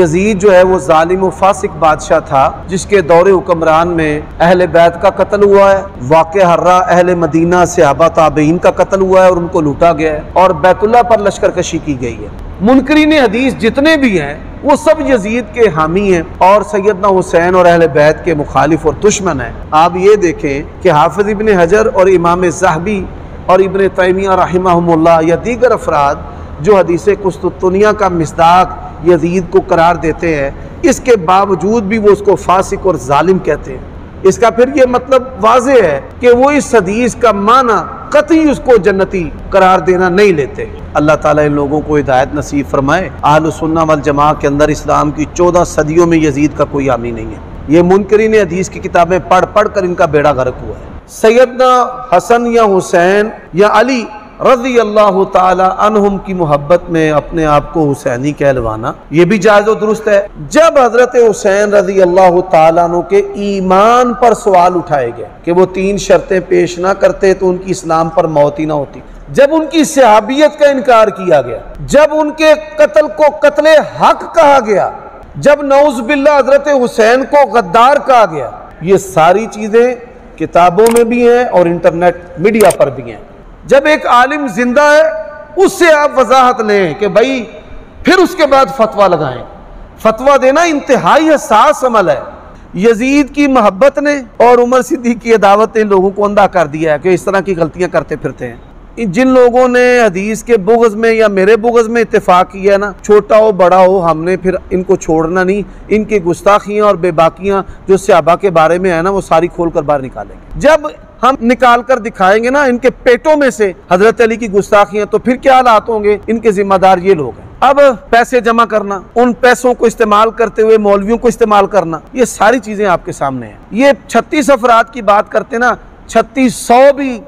Yazid जो है वो ालिम फासिक बादशाह था जिसके दौरे हुक्मरान में अहल बैत का कत्ल हुआ है वाक़ हर्रा अहल मदीना से आबा ताबीन का कत्ल हुआ है और उनको लूटा गया है और बैतुल्ला पर लश्कर कशी की गई है मुनकरीन हदीस जितने भी हैं वो सब यजीद के हामी हैं और सैदना हुसैन और अहल बैत के मुखालिफ और दुश्मन हैं आप ये देखें कि हाफिज इबन हजर और इमाम जहबी और इबन तैमिया रहमा या दीगर अफराद जो हदीस कुस्तुतनिया का मसदाक यजीद को करार देते हैं इसके बावजूद भी वो उसको फासिक और जालिम कहते हैं इसका फिर ये मतलब वाज है कि वो इस हदीस का माना कतई उसको जन्नती करार देना नहीं लेते अल्लाह ताला इन लोगों को हिदायत नसीब फरमाए आल सुन्ना वाल जमा के अंदर इस्लाम की चौदह सदियों में यजीद का कोई आमी नहीं है ये मुनकरीन हदीस की किताबें पढ़ पढ़ कर इनका बेड़ा गर्क हुआ है सैदना हसन या हुसैन या अली रजी अल्लाह तहम की मोहब्बत में अपने आप को हुसैनी कहलवाना ये भी जायज़ दुरुस्त है जब हजरत हुसैन रजी अल्लाह तु के ईमान पर सवाल उठाए गए कि वो तीन शर्तें पेश ना करते तो उनकी इस्लाम पर मौत ही ना होती जब उनकी सहाबियत का इनकार किया गया जब उनके कत्ल को कत्ल हक कहा गया जब नौज बिल्ला हजरत हुसैन को गद्दार कहा गया ये सारी चीज़ें किताबों में भी हैं और इंटरनेट मीडिया पर भी हैं जब एक आलिम जिंदा है उससे आप वजाहत लें कि भाई फिर उसके बाद फतवा लगाएं फतवा देना इंतहाई हसास अमल है यजीद की मोहब्बत ने और उमर सिद्दी की अदावत ने लोगों को अंधा कर दिया है कि इस तरह की गलतियां करते फिरते हैं जिन लोगों ने हदीस के बुगज में या मेरे बुगज में इतफाक़ किया है ना छोटा हो बड़ा हो हमने फिर इनको छोड़ना नहीं इनके गुस्ताखियाँ और बेबाकियाँ जो सहाबा के बारे में है ना वो सारी खोल कर बाहर निकालेंगे जब हम निकाल कर दिखाएंगे ना इनके पेटों में से हजरत अली की गुस्ताखियां तो फिर क्या हालात होंगे इनके जिम्मेदार ये लोग हैं अब पैसे जमा करना उन पैसों को इस्तेमाल करते हुए मौलवियों को इस्तेमाल करना ये सारी चीजें आपके सामने हैं ये छत्तीस अफराद की बात करते ना छत्तीस सौ भी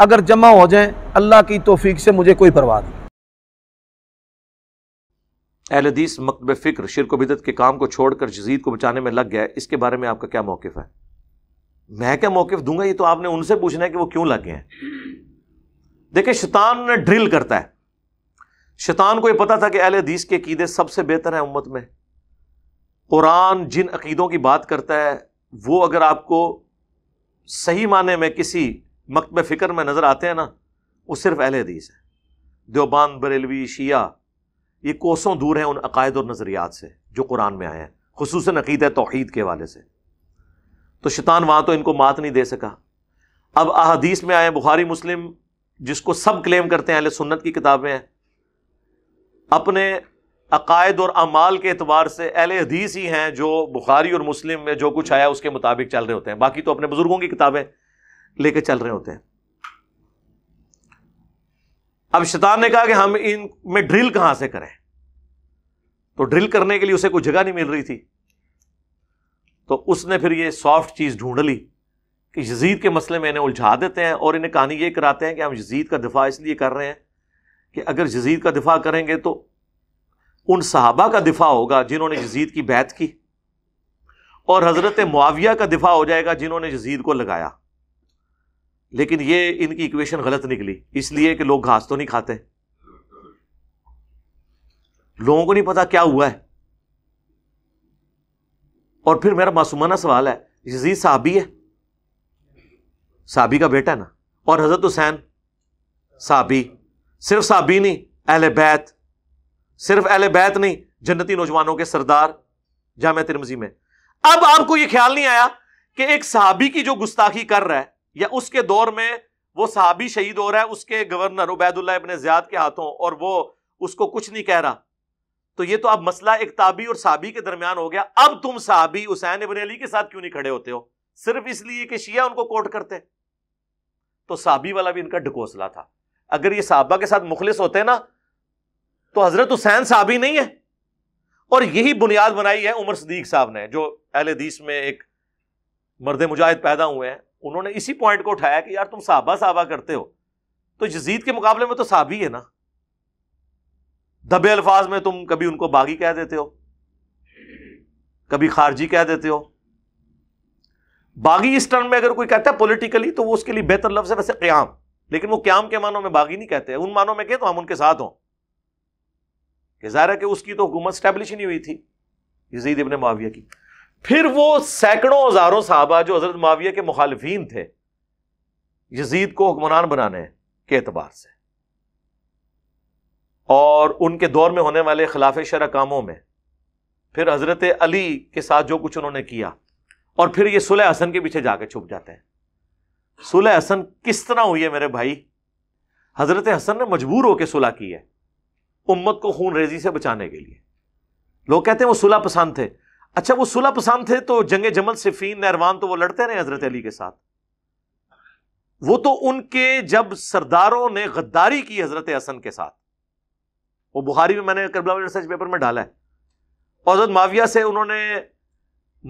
अगर जमा हो जाए अल्लाह की तोफीक से मुझे कोई परवाह नहीं अहलदीस मकब फ़िक्र शिरक बिदत के काम को छोड़कर जजीद को बचाने में लग गया इसके बारे में आपका क्या मौकफ़ है मैं क्या मौके दूंगा ये तो आपने उनसे पूछना है कि वो क्यों लग गए हैं देखिए शैतान ने ड्रिल करता है शैतान को ये पता था कि अहल हदीस के अकीदे सबसे बेहतर हैं उम्मत में कुरान जिन अकीदों की बात करता है वो अगर आपको सही माने में किसी मकब फ़िक्र में नज़र आते हैं ना वो सिर्फ अहले हदीस है देवबान बरेलवी शिया ये कोसों दूर हैं उन अकायद और नज़रियात से जो कुरान में आए हैं खसूस अकीद तोहद के वाले से तो शैतान वहां तो इनको मात नहीं दे सका अब अहादीस में आए बुखारी मुस्लिम जिसको सब क्लेम करते हैं अहल सुन्नत की किताबें हैं अपने अकायद और अमाल के अतबार से अहल हदीस ही हैं जो बुखारी और मुस्लिम में जो कुछ आया उसके मुताबिक चल रहे होते हैं बाकी तो अपने बुजुर्गों की किताबें लेके चल रहे होते हैं अब शैतान ने कहा कि हम इन में ड्रिल कहां से करें तो ड्रिल करने के लिए उसे कोई जगह नहीं मिल रही थी तो उसने फिर ये सॉफ्ट चीज़ ढूंढ ली कि यजीद के मसले में इन्हें उलझा देते हैं और इन्हें कहानी ये कराते हैं कि हम यजीद का दिफा इसलिए कर रहे हैं कि अगर यजीद का दिफा करेंगे तो उन सहाबा का दिफा होगा जिन्होंने यजीद की बैत की और हज़रत मुआविया का दिफा हो जाएगा जिन्होंने यजीद को लगाया लेकिन ये इनकी इक्वेशन गलत निकली इसलिए कि लोग घास तो नहीं खाते लोगों को नहीं पता क्या हुआ है और फिर मेरा मासूमाना सवाल है यजीद साहबी है साहबी का बेटा ना और हजरत हुसैन साहबी सिर्फ साहबी नहीं अहल बैत सिर्फ अहल बैत नहीं जन्नती नौजवानों के सरदार जाम तिरमजी में अब आपको यह ख्याल नहीं आया कि एक साहबी की जो गुस्ताखी कर रहा है या उसके दौर में वो साहबी शहीद हो रहा है उसके गवर्नर उबैदुल्ला इबन ज्याद के हाथों और वो उसको कुछ नहीं कह रहा तो ये तो अब मसला एक ताबी और साबी के दरमियान हो गया अब तुम साबी हुसैन इबन अली के साथ क्यों नहीं खड़े होते हो सिर्फ इसलिए कि शिया उनको कोट करते तो साबी वाला भी इनका ढकोसला था अगर ये साहबा के साथ मुखलिस होते ना तो हजरत हुसैन साहबी नहीं है और यही बुनियाद बनाई है उमर सदीक साहब ने जो अहलदीस में एक मर्द मुजाहिद पैदा हुए हैं उन्होंने इसी पॉइंट को उठाया कि यार तुम साहबा साहबा करते हो तो यजीद के मुकाबले में तो साहबी है ना दबे अल्फाज में तुम कभी उनको बागी कह देते हो कभी खारजी कह देते हो बागी इस टर्म में अगर कोई कहता है पोलिटिकली तो वो उसके लिए बेहतर लफ्ज है वैसे क्याम लेकिन वो क्याम के मानों में बागी नहीं कहते उन मानों में कहे तो हम उनके साथ हों के जाहिर है कि उसकी तो हुकूमत स्टैब्लिश ही नहीं हुई थी यजीद इबन माविया की फिर वो सैकड़ों हजारों साहबा जो हजरत माविया के मुखालफी थे यजीद को हुक्मरान बनाने के एतबार से और उनके दौर में होने वाले खिलाफ शरा कामों में फिर हज़रत अली के साथ जो कुछ उन्होंने किया और फिर ये सुलह हसन के पीछे जाके छुप जाते हैं सुलह हसन किस तरह हुई है मेरे भाई हज़रत हसन ने मजबूर होकर सुलह की है उम्मत को खून रेजी से बचाने के लिए लोग कहते हैं वो सुलह पसंद थे अच्छा वो सुलह पसंद थे तो जंग जमल सिफीन नरवान तो वो लड़ते रहे हजरत अली के साथ वो तो उनके जब सरदारों ने गद्दारी की हजरत हसन के साथ वो बुखारी में मैंने करबला रिसर्च पेपर में डाला है और हजरत माविया से उन्होंने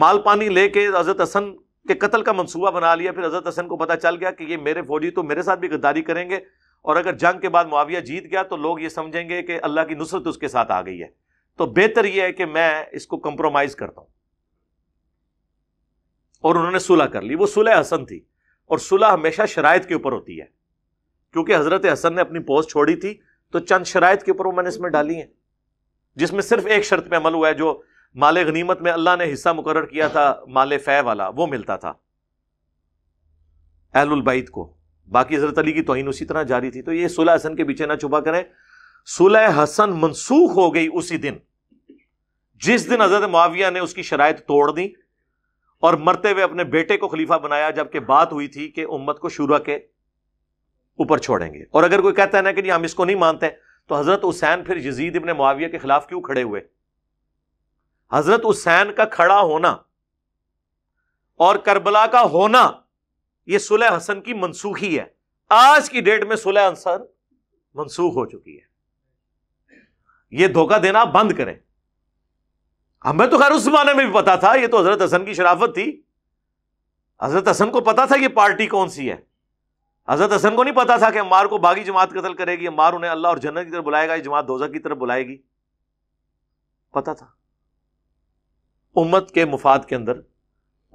माल पानी लेके हजरत हसन के कत्ल का मनसूबा बना लिया फिर हजरत हसन को पता चल गया कि ये मेरे फौजी तो मेरे साथ भी गद्दारी करेंगे और अगर जंग के बाद माविया जीत गया तो लोग ये समझेंगे कि अल्लाह की नुसरत उसके साथ आ गई है तो बेहतर यह है कि मैं इसको कंप्रोमाइज करता हूं और उन्होंने सुलह कर ली वो सुलह हसन थी और सुलह हमेशा शराय के ऊपर होती है क्योंकि हजरत हसन ने अपनी पोस्ट छोड़ी थी तो चंद शराय के ऊपर वो मैंने इसमें डाली है जिसमें सिर्फ एक शर्त पर अमल हुआ है जो माल गनीमत में अल्लाह ने हिस्सा मुकर किया था माल फै वाला वो मिलता था अहलबैत को बाकी हजरत अली की तोहिन उसी तरह जारी थी तो ये सुलह हसन के पीछे ना छुपा करें सुलह हसन मनसूख हो गई उसी दिन जिस दिन हजरत माविया ने उसकी शराय तोड़ दी और मरते हुए अपने बेटे को खलीफा बनाया जबकि बात हुई थी कि उम्मत को शुरा के ऊपर छोड़ेंगे और अगर कोई कहता है ना कि हम इसको नहीं मानते तो हजरत हुसैन फिर यजीद इबन मुआविया के खिलाफ क्यों खड़े हुए हजरत हुसैन का खड़ा होना और करबला का होना यह सुलह हसन की मनसूखी है आज की डेट में सुलह अंसर मनसूख हो चुकी है यह धोखा देना बंद करें हमें तो खैर उस जमाने में भी पता था यह तो हजरत हसन की शराफत थी हजरत हसन को पता था कि पार्टी कौन सी है हजरत हसन को नहीं पता था कि अम्मार को बागी जमात कतल करेगी अम्मार उन्हें अल्लाह और जन्नत की तरफ बुलाएगा जमात दोजा की तरफ बुलाएगी पता था उम्मत के मुफाद के अंदर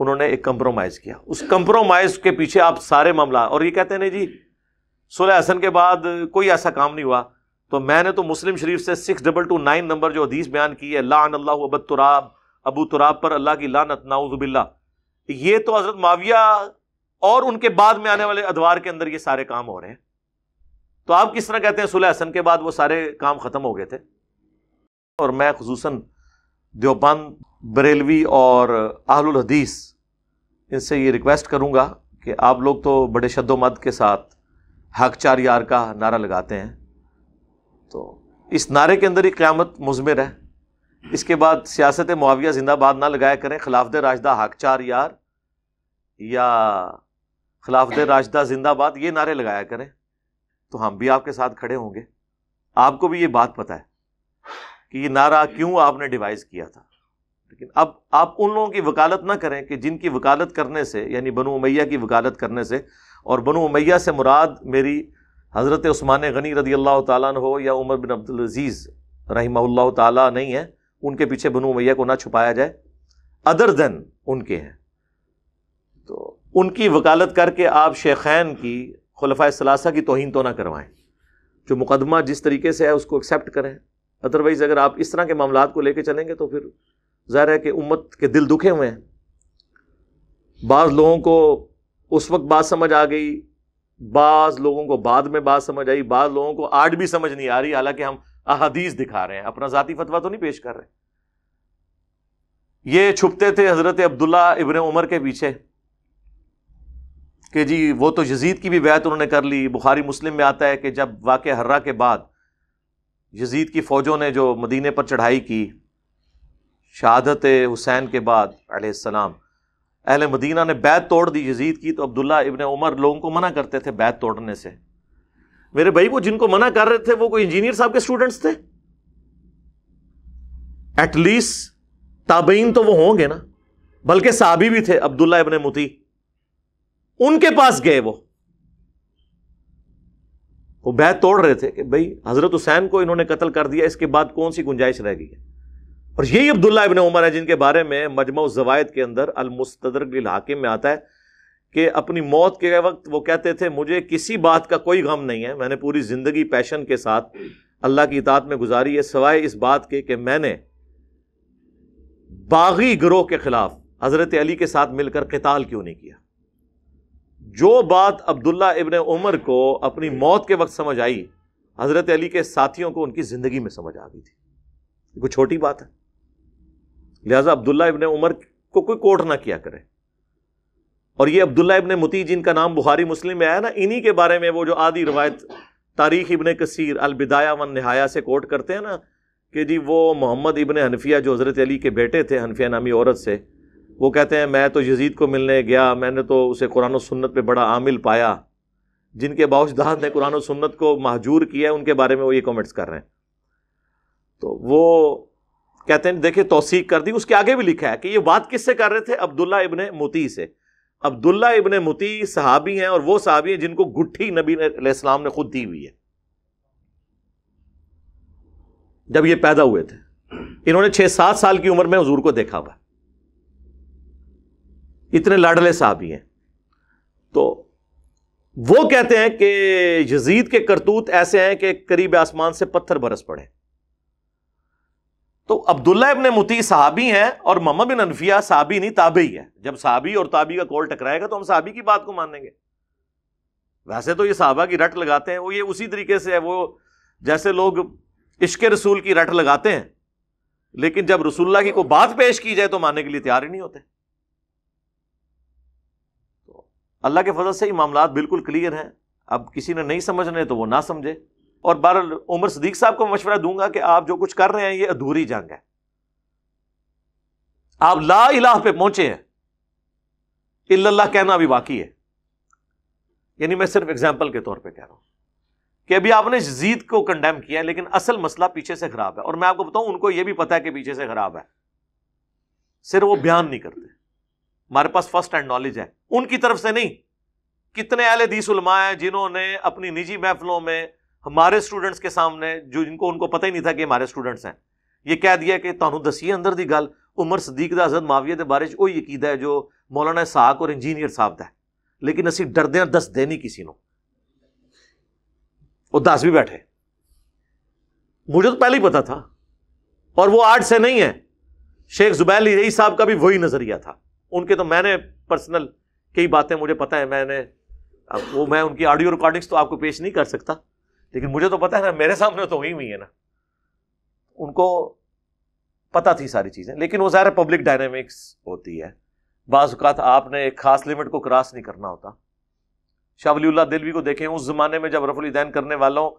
उन्होंने एक कंप्रोमाइज़ किया उस कंप्रोमाइज़ के पीछे आप सारे मामला और ये कहते हैं नहीं जी सुलह हसन के बाद कोई ऐसा काम नहीं हुआ तो मैंने तो मुस्लिम शरीफ से six double two nine number जो हदीस बयान की है लान अल्लाह अब तुराब अबू तुराब पर अल्लाह की लानत नाउजुबिल्ला ये तो हजरत माविया और उनके बाद में आने वाले अदवार के अंदर ये सारे काम हो रहे हैं तो आप किस तरह कहते हैं सुलह हसन के बाद वो सारे काम ख़त्म हो गए थे और मैं खसूस देवबंद बरेलवी और आहलुल हदीस इनसे ये रिक्वेस्ट करूंगा कि आप लोग तो बड़े शद्दोमद के साथ हक चार यार का नारा लगाते हैं तो इस नारे के अंदर ही क़्यामत मुजमिर है इसके बाद सियासत मुआविया जिंदाबाद ना लगाया करें खिलाफ राजदा हक चार यार या खिलाफत राशद जिंदाबाद ये नारे लगाया करें तो हम भी आपके साथ खड़े होंगे आपको भी ये बात पता है कि ये नारा क्यों आपने डिवाइज किया था लेकिन अब आप उन लोगों की वकालत ना करें कि जिनकी वकालत करने से यानी बनो मैया की वकालत करने से और बनु उमैया से मुराद मेरी हज़रत उस्मान गनी रदी अल्लाह ताली हो या उमर बिन अब्दुलज़ीज़ रही ताली नहीं है उनके पीछे बनु उमैया को ना छुपाया जाए अदर देन उनके हैं उनकी वकालत करके आप शेखैन की खलफा सलासा की तोहन तो ना करवाएं जो मुकदमा जिस तरीके से है उसको एक्सेप्ट करें अदरवाइज़ अगर आप इस तरह के मामला को लेकर चलेंगे तो फिर ज़ाहिर है कि उम्मत के दिल दुखे हुए हैं बाज़ लोगों को उस वक्त बात समझ आ गई बाज़ लोगों को बाद में बात समझ आई बाद लोगों को आज भी समझ नहीं आ रही हालांकि हम अहादीस दिखा रहे हैं अपना ज़ाती फतवा तो नहीं पेश कर रहे ये छुपते थे हज़रत अब्दुल्ला इबन उमर के पीछे कि जी वो तो यजीद की भी बैत उन्होंने कर ली बुखारी मुस्लिम में आता है कि जब वाक़ हर्रा के बाद यजीद की फ़ौजों ने जो मदीने पर चढ़ाई की शहादत हुसैन के बाद आसमाम अहल मदीना ने बैत तोड़ दी यजीद की तो अब्दुल्ला इबन उमर लोगों को मना करते थे बैत तोड़ने से मेरे भाई वो जिनको मना कर रहे थे वो कोई इंजीनियर साहब के स्टूडेंट्स थे एटलीस्ट ताबईन तो वो होंगे ना बल्कि साहबी भी थे अब्दुल्ला इबन मुती उनके पास गए वो वो बह तोड़ रहे थे कि भाई हजरत हुसैन को इन्होंने कत्ल कर दिया इसके बाद कौन सी गुंजाइश रह गई है और यही अब्दुल्ला इबन उमर है जिनके बारे में मजमा जवायद के अंदर अलमुस्तर हाकिम में आता है कि अपनी मौत के वक्त वो कहते थे मुझे किसी बात का कोई गम नहीं है मैंने पूरी ज़िंदगी पैशन के साथ अल्लाह की इतात में गुजारी है सवाए इस बात के कि मैंने बागी ग्रोह के ख़िलाफ़ हज़रत अली के साथ मिलकर कताल क्यों नहीं किया जो बात अब्दुल्ला इबन उमर को अपनी मौत के वक्त समझ आई हज़रत अली के साथियों को उनकी ज़िंदगी में समझ आ गई थी कोई छोटी बात है लिहाजा अब्दुल्ला इबन उमर को कोई कोट ना किया करे और ये अब्दुल्ला इबन मुती जिनका नाम बुहारी मुस्लिम में आया ना इन्हीं के बारे में वो जो आदि रवायत तारीख इबन कसीर अलबिदाया वन नहाया से कोट करते हैं ना कि जी वो मोहम्मद इबन हनफिया जो हज़रत अली के बेटे थे हनफिया नामी औरत से वो कहते हैं मैं तो यजीद को मिलने गया मैंने तो उसे कुरान सुन्नत पे बड़ा आमिल पाया जिनके बाउशदाद ने कुरान सुन्नत को महजूर किया है उनके बारे में वो ये कमेंट्स कर रहे हैं तो वो कहते हैं देखिए तोसीक कर दी उसके आगे भी लिखा है कि ये बात किससे कर रहे थे अब्दुल्ला इबन मोती से अब्दुल्ला इबन मोती सहाबी हैं और वो सहाबी हैं जिनको गुट्ठी नबी इस्लाम ने खुद दी हुई है जब ये पैदा हुए थे इन्होंने छः सात साल की उम्र में हजूर को देखा हुआ इतने लाडले साहबी हैं तो वो कहते हैं कि यजीद के करतूत ऐसे हैं कि करीब आसमान से पत्थर बरस पड़े तो अब्दुल्ला इबन मुती साहबी हैं और मोहम्मद बिन अनफिया साहबी नहीं ताबी है जब साहबी और ताबी का कॉल टकराएगा तो हम साहबी की बात को मानेंगे वैसे तो ये साहबा की रट लगाते हैं वो ये उसी तरीके से है वो जैसे लोग इश्क रसूल की रट लगाते हैं लेकिन जब रसुल्ला की कोई बात पेश की जाए तो मानने के लिए तैयार ही नहीं होते अल्लाह के फजल से ही मामला बिल्कुल क्लियर हैं अब किसी ने नहीं समझ रहे तो वो ना समझे और बार उमर सदीक साहब को मशवरा दूंगा कि आप जो कुछ कर रहे हैं ये अधूरी जंग है आप ला इलाह पे पहुंचे हैं इल्लल्लाह कहना भी बाकी है यानी मैं सिर्फ एग्जाम्पल के तौर पर कह रहा हूं कि अभी आपने जीत को कंडेम किया है लेकिन असल मसला पीछे से खराब है और मैं आपको बताऊं उनको यह भी पता है कि पीछे से खराब है सिर्फ वो बयान नहीं करते हमारे पास फर्स्ट हैंड नॉलेज है उनकी तरफ से नहीं कितने अहल दीस उलमा हैं जिन्होंने अपनी निजी महफलों में हमारे स्टूडेंट्स के सामने जो जिनको उनको पता ही नहीं था कि हमारे स्टूडेंट्स हैं ये कह दिया कि ਤੁਹਾਨੂੰ ਦਸੀਏ अंदर की ਗੱਲ ਉਮਰ ਸਦੀਕ ਦਾ माविया के बारे में ਉਹ ਯਕੀਦਾ ਹੈ ਜੋ ਮੌਲਾਨਾ ਸਾਕ ਔਰ ਇੰਜੀਨੀਅਰ ਸਾਹਿਬ ਦਾ ਲੇਕਿਨ ਅਸੀਂ ਡਰਦੇ ਹਾਂ ਦੱਸਦੇ ਨਹੀਂ ਕਿਸੇ ਨੂੰ ਉਹ ਦੱਸ ਵੀ मुझे तो पहले ही पता था और वो आर्ट से नहीं है शेख जुबैर रही साहब का भी वही नजरिया था उनके तो मैंने पर्सनल कई बातें मुझे पता है मैंने अब वो मैं उनकी ऑडियो रिकॉर्डिंग्स तो आपको पेश नहीं कर सकता लेकिन मुझे तो पता है ना मेरे सामने तो हुई हुई है ना उनको पता थी सारी चीज़ें लेकिन वो ज़्यादा पब्लिक डायनेमिक्स होती है बाज़ात आपने एक ख़ास लिमिट को क्रॉस नहीं करना होता शाहवली दिलवी को देखें उस ज़माने में जब दैन करने वालों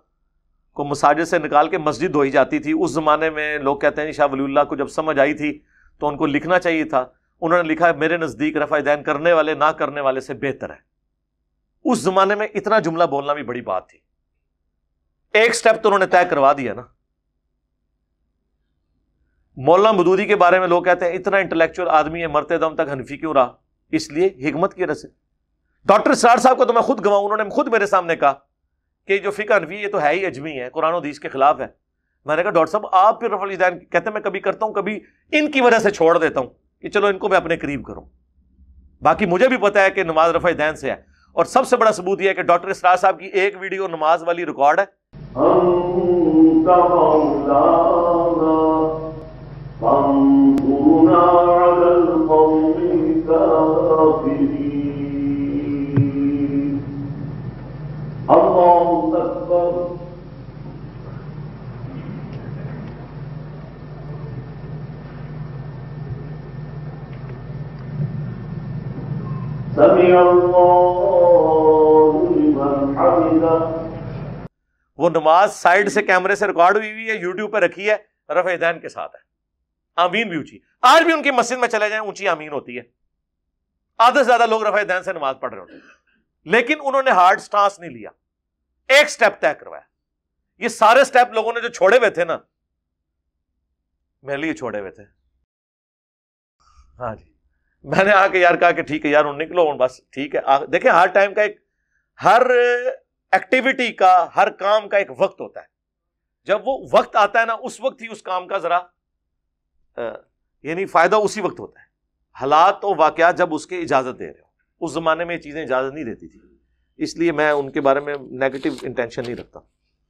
को मसाजिद से निकाल के मस्जिद धोई जाती थी उस ज़माने में लोग कहते हैं शाह वली को जब समझ आई थी तो उनको लिखना चाहिए था उन्होंने लिखा है मेरे नज़दीक रफा दैन करने वाले ना करने वाले से बेहतर है उस जमाने में इतना जुमला बोलना भी बड़ी बात थी एक स्टेप तो उन्होंने तय करवा दिया ना मौला मदूदी के बारे में लोग कहते हैं इतना इंटेलेक्चुअल आदमी है मरते दम तक हनफी क्यों रहा इसलिए हिगमत की रस डॉक्टर सरार साहब को तो मैं खुद गवाऊं उन्होंने खुद मेरे सामने कहा कि जो फिका हनफी ये तो है ही अजमी है कुरान दीश के खिलाफ है मैंने कहा डॉक्टर साहब आप फिर रफल कहते हैं मैं कभी करता हूं कभी इनकी वजह से छोड़ देता हूं कि चलो इनको मैं अपने करीब करूं बाकी मुझे भी पता है कि नमाज रफाई दैन से है और सबसे बड़ा सबूत यह है कि डॉक्टर इसरार साहब की एक वीडियो नमाज वाली रिकॉर्ड है वो नमाज साइड से कैमरे से रिकॉर्ड हुई हुई है यूट्यूब पर रखी है रफेदैन के साथ है आमीन भी ऊंची आज भी उनकी मस्जिद में चले जाए ऊंची आमीन होती है आधे से ज्यादा लोग रफेदैन से नमाज पढ़ रहे होते हैं लेकिन उन्होंने हार्ड स्टांस नहीं लिया एक स्टेप तय करवाया ये सारे स्टेप लोगों ने जो छोड़े हुए थे ना मेरे लिए छोड़े हुए थे हाँ जी मैंने आके यार कहा कि ठीक है यार उन निकलो उन बस ठीक है देखें हर टाइम का एक हर एक्टिविटी का हर काम का एक वक्त होता है जब वो वक्त आता है ना उस वक्त ही उस काम का जरा यानी फायदा उसी वक्त होता है हालात और वाकयात जब उसके इजाजत दे रहे हो उस जमाने में ये चीजें इजाजत नहीं देती थी इसलिए मैं उनके बारे में नेगेटिव इंटेंशन नहीं रखता